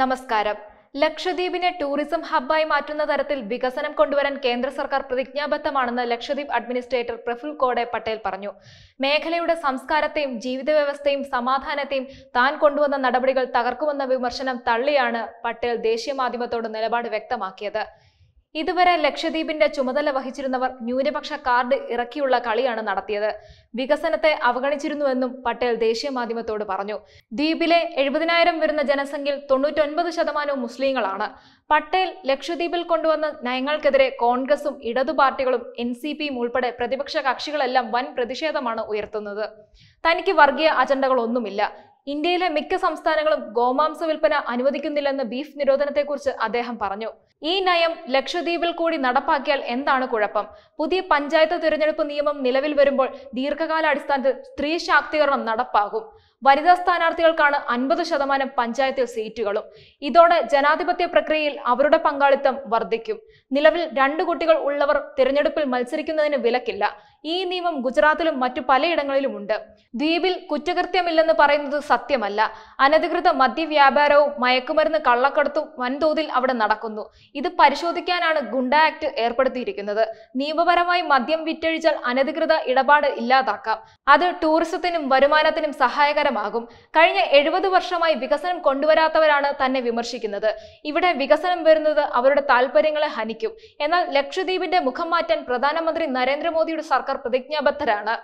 നമസ്കാരം ലക്ഷദ്വീപിനെ ടൂറിസം ഹബ്ബായി മാറ്റുന്ന തരത്തിൽ വികസനം കൊണ്ടുവരാൻ കേന്ദ്ര സർക്കാർ പ്രതിജ്ഞാബദ്ധമാണെന്ന് ലക്ഷദ്വീപ് അഡ്മിനിസ്ട്രേറ്റർ പ്രഫുൽ കോടെ പട്ടേൽ പറഞ്ഞു മേഖലയുടെ സംസ്കാരത്തെയും വ്യവസ്ഥയും സമാധാനത്തെയും താൻ കൊണ്ടുവന്ന നടപടികൾ തകർക്കുമെന്ന വിമർശനം തള്ളിയാണ് പട്ടേൽ ദേശീയ മാധ്യമത്തോട് നിലപാട് വ്യക്തമാക്കിയത് ഇതുവരെ ലക്ഷദ്വീപിന്റെ ചുമതല വഹിച്ചിരുന്നവർ ന്യൂനപക്ഷ കാർഡ് ഇറക്കിയുള്ള കളിയാണ് നടത്തിയത് വികസനത്തെ അവഗണിച്ചിരുന്നുവെന്നും പട്ടേൽ ദേശീയ മാധ്യമത്തോട് പറഞ്ഞു ദ്വീപിലെ എഴുപതിനായിരം വരുന്ന ജനസംഖ്യയിൽ തൊണ്ണൂറ്റൊൻപത് ശതമാനവും മുസ്ലിങ്ങളാണ് പട്ടേൽ ലക്ഷദ്വീപിൽ കൊണ്ടുവന്ന നയങ്ങൾക്കെതിരെ കോൺഗ്രസും ഇടതു പാർട്ടികളും എൻ സി പിയും ഉൾപ്പെടെ പ്രതിപക്ഷ കക്ഷികളെല്ലാം വൻ പ്രതിഷേധമാണ് ഉയർത്തുന്നത് തനിക്ക് വർഗീയ അജണ്ടകളൊന്നുമില്ല ഇന്ത്യയിലെ മിക്ക സംസ്ഥാനങ്ങളും ഗോമാംസ വിൽപ്പന അനുവദിക്കുന്നില്ലെന്ന് ബീഫ് നിരോധനത്തെക്കുറിച്ച് അദ്ദേഹം പറഞ്ഞു ഈ നയം ലക്ഷദ്വീപിൽ കൂടി നടപ്പാക്കിയാൽ എന്താണ് കുഴപ്പം പുതിയ പഞ്ചായത്ത് തിരഞ്ഞെടുപ്പ് നിയമം നിലവിൽ വരുമ്പോൾ ദീർഘകാലാടിസ്ഥാനത്തിൽ സ്ത്രീ ശാക്തീകരണം നടപ്പാകും വനിതാ സ്ഥാനാർത്ഥികൾക്കാണ് അൻപത് ശതമാനം പഞ്ചായത്തിൽ സീറ്റുകളും ഇതോടെ ജനാധിപത്യ പ്രക്രിയയിൽ അവരുടെ പങ്കാളിത്തം വർദ്ധിക്കും നിലവിൽ രണ്ടു കുട്ടികൾ ഉള്ളവർ തിരഞ്ഞെടുപ്പിൽ മത്സരിക്കുന്നതിന് വിലക്കില്ല ഈ നിയമം ഗുജറാത്തിലും മറ്റു പലയിടങ്ങളിലും ഉണ്ട് ദ്വീപിൽ കുറ്റകൃത്യമില്ലെന്ന് പറയുന്നത് സത്യമല്ല അനധികൃത മദ്യവ്യാപാരവും മയക്കുമരുന്ന് കള്ളക്കടത്തും വൻതോതിൽ അവിടെ നടക്കുന്നു ഇത് പരിശോധിക്കാനാണ് ഗുണ്ട ആക്ട് ഏർപ്പെടുത്തിയിരിക്കുന്നത് നിയമപരമായി മദ്യം വിറ്റഴിച്ചാൽ അനധികൃത ഇടപാട് ഇല്ലാതാക്കാം അത് ടൂറിസത്തിനും വരുമാനത്തിനും സഹായകരമാകും കഴിഞ്ഞ എഴുപത് വർഷമായി വികസനം കൊണ്ടുവരാത്തവരാണ് തന്നെ വിമർശിക്കുന്നത് ഇവിടെ വികസനം വരുന്നത് അവരുടെ താല്പര്യങ്ങളെ ഹനിക്കും എന്നാൽ ലക്ഷദ്വീപിന്റെ മുഖം മാറ്റാൻ പ്രധാനമന്ത്രി നരേന്ദ്രമോദിയുടെ സർക്കാർ പ്രതിജ്ഞാബദ്ധരാണ്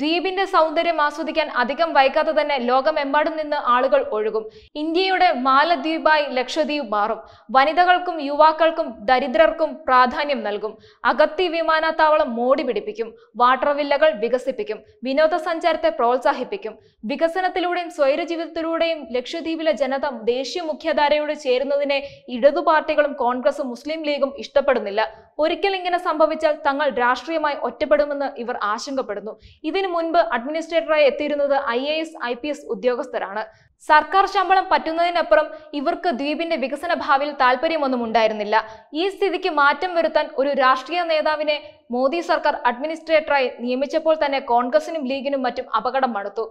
ദ്വീപിന്റെ സൗന്ദര്യം ആസ്വദിക്കാൻ അധികം വൈകാതെ തന്നെ ലോകമെമ്പാടും നിന്ന് ആളുകൾ ഒഴുകും ഇന്ത്യയുടെ മാലദ്വീപായി ലക്ഷദ്വീപ് മാറും വനിതകൾക്കും യുവാക്കൾക്കും ദരിദ്രർക്കും പ്രാധാന്യം നൽകും അഗത്തി വിമാനത്താവളം മോടി പിടിപ്പിക്കും വാട്ടർ വില്ലകൾ വികസിപ്പിക്കും വിനോദസഞ്ചാരത്തെ പ്രോത്സാഹിപ്പിക്കും വികസനത്തിലൂടെയും സ്വൈരജീവിതത്തിലൂടെയും ലക്ഷദ്വീപിലെ ജനത ദേശീയ മുഖ്യധാരയോട് ചേരുന്നതിനെ ഇടതു പാർട്ടികളും കോൺഗ്രസും മുസ്ലിം ലീഗും ഇഷ്ടപ്പെടുന്നില്ല ഒരിക്കൽ ഇങ്ങനെ സംഭവിച്ചാൽ തങ്ങൾ രാഷ്ട്രീയമായി ഒറ്റപ്പെടുമെന്ന് ഇവർ ആശങ്കപ്പെടുന്നു ഇതിനു മുൻപ് അഡ്മിനിസ്ട്രേറ്ററായി എത്തിയിരുന്നത് I A S I P S ഉദ്യോഗസ്ഥരാണ് സർക്കാർ ശമ്പളം പറ്റുന്നതിനപ്പുറം ഇവർക്ക് ദ്വീപിന്റെ വികസന ഭാവിയിൽ താല്പര്യമൊന്നും ഉണ്ടായിരുന്നില്ല ഈ സ്ഥിതിക്ക് മാറ്റം വരുത്താൻ ഒരു രാഷ്ട്രീയ നേതാവിനെ മോദി സർക്കാർ അഡ്മിനിസ്ട്രേറ്ററായി നിയമിച്ചപ്പോൾ തന്നെ കോൺഗ്രസിനും ലീഗിനും മറ്റും അപകടം മടുത്തു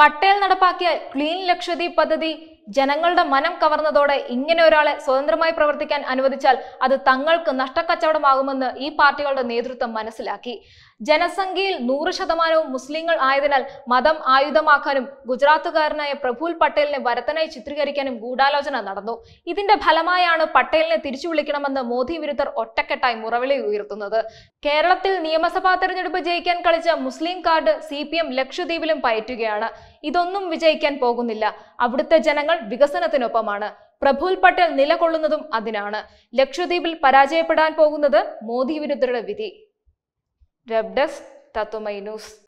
പട്ടേൽ നടപ്പാക്കിയ ക്ലീൻ ലക്ഷദ്വീപ് പദ്ധതി ജനങ്ങളുടെ മനം കവർന്നതോടെ ഇങ്ങനെ ഒരാളെ സ്വതന്ത്രമായി പ്രവർത്തിക്കാൻ അനുവദിച്ചാൽ അത് തങ്ങൾക്ക് നഷ്ടക്കച്ചവടമാകുമെന്ന് ഈ പാർട്ടികളുടെ നേതൃത്വം മനസ്സിലാക്കി ജനസംഖ്യയിൽ നൂറ് ശതമാനവും മുസ്ലിങ്ങൾ ആയതിനാൽ മതം ആയുധമാക്കാനും ഗുജറാത്തുകാരനായ പ്രഫുൽ പട്ടേലിനെ വരത്തനായി ചിത്രീകരിക്കാനും ഗൂഢാലോചന നടന്നു ഇതിന്റെ ഫലമായാണ് പട്ടേലിനെ തിരിച്ചു വിളിക്കണമെന്ന് മോദി വിരുദ്ധർ ഒറ്റക്കെട്ടായി മുറവിളി ഉയർത്തുന്നത് കേരളത്തിൽ നിയമസഭാ തെരഞ്ഞെടുപ്പ് ജയിക്കാൻ കളിച്ച മുസ്ലിം കാർഡ് സി പി എം ലക്ഷദ്വീപിലും പയറ്റുകയാണ് ഇതൊന്നും വിജയിക്കാൻ പോകുന്നില്ല അവിടുത്തെ ജനങ്ങൾ വികസനത്തിനൊപ്പമാണ് പ്രഫുൽ പട്ടേൽ നിലകൊള്ളുന്നതും അതിനാണ് ലക്ഷദ്വീപിൽ പരാജയപ്പെടാൻ പോകുന്നത് മോദി വിരുദ്ധരുടെ വിധി Rhabdus tatomyinus